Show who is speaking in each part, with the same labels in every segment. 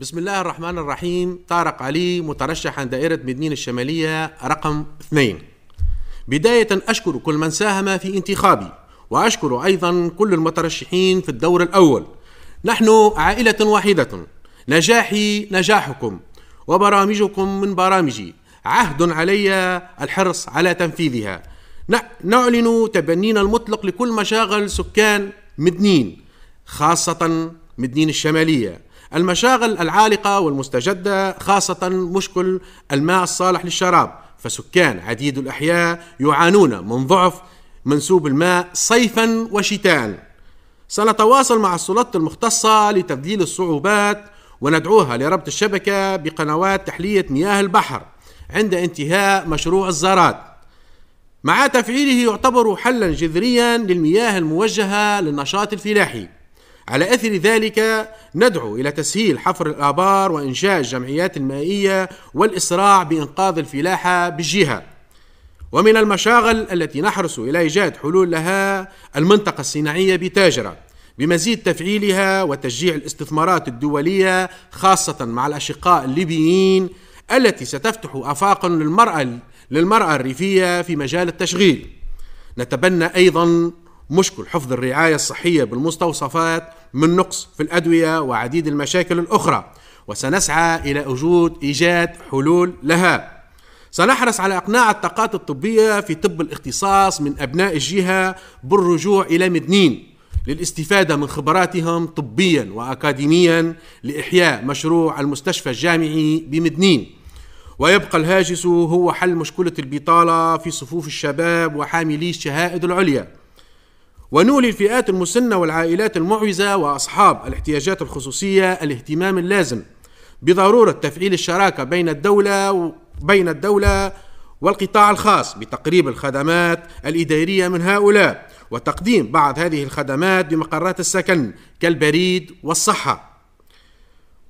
Speaker 1: بسم الله الرحمن الرحيم طارق علي مترشح عن دائرة مدنين الشمالية رقم اثنين بداية أشكر كل من ساهم في انتخابي وأشكر أيضا كل المترشحين في الدور الأول نحن عائلة واحدة نجاحي نجاحكم وبرامجكم من برامجي عهد علي الحرص على تنفيذها نعلن تبنينا المطلق لكل مشاغل سكان مدنين خاصة مدنين الشمالية المشاغل العالقة والمستجدة خاصة مشكل الماء الصالح للشراب فسكان عديد الأحياء يعانون من ضعف منسوب الماء صيفا وشتاء سنتواصل مع السلطه المختصة لتبديل الصعوبات وندعوها لربط الشبكة بقنوات تحلية مياه البحر عند انتهاء مشروع الزارات مع تفعيله يعتبر حلا جذريا للمياه الموجهة للنشاط الفلاحي على اثر ذلك ندعو الى تسهيل حفر الابار وانشاء الجمعيات المائيه والاسراع بانقاذ الفلاحه بالجهه ومن المشاغل التي نحرص الى ايجاد حلول لها المنطقه الصناعيه بتاجره بمزيد تفعيلها وتشجيع الاستثمارات الدوليه خاصه مع الاشقاء الليبيين التي ستفتح افاقا للمراه للمراه الريفيه في مجال التشغيل نتبنى ايضا مشكل حفظ الرعاية الصحية بالمستوصفات من نقص في الأدوية وعديد المشاكل الأخرى وسنسعى إلى وجود إيجاد حلول لها سنحرص على إقناع الطاقات الطبية في طب الاختصاص من أبناء الجهة بالرجوع إلى مدنين للاستفادة من خبراتهم طبيا وأكاديميا لإحياء مشروع المستشفى الجامعي بمدنين ويبقى الهاجس هو حل مشكلة البطالة في صفوف الشباب وحاملي الشهائد العليا ونولي الفئات المسنة والعائلات المعوزة وأصحاب الاحتياجات الخصوصية الاهتمام اللازم بضرورة تفعيل الشراكة بين الدولة بين الدولة والقطاع الخاص بتقريب الخدمات الإدارية من هؤلاء وتقديم بعض هذه الخدمات بمقرات السكن كالبريد والصحة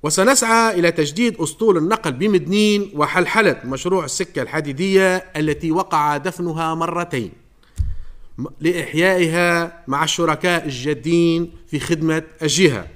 Speaker 1: وسنسعى إلى تجديد أسطول النقل بمدنين وحلحلة مشروع السكة الحديدية التي وقع دفنها مرتين لإحيائها مع الشركاء الجادين في خدمة الجهة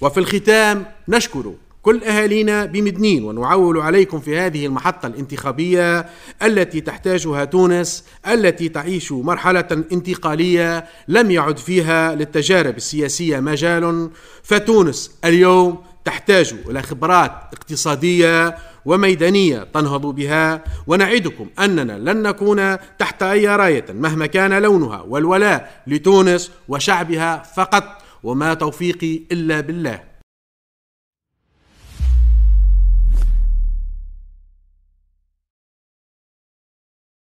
Speaker 1: وفي الختام نشكر كل أهالينا بمدنين ونعول عليكم في هذه المحطة الانتخابية التي تحتاجها تونس التي تعيش مرحلة انتقالية لم يعد فيها للتجارب السياسية مجال فتونس اليوم تحتاج إلى خبرات اقتصادية وميدانية تنهض بها ونعدكم أننا لن نكون تحت أي راية مهما كان لونها والولاء لتونس وشعبها فقط وما توفيقي إلا بالله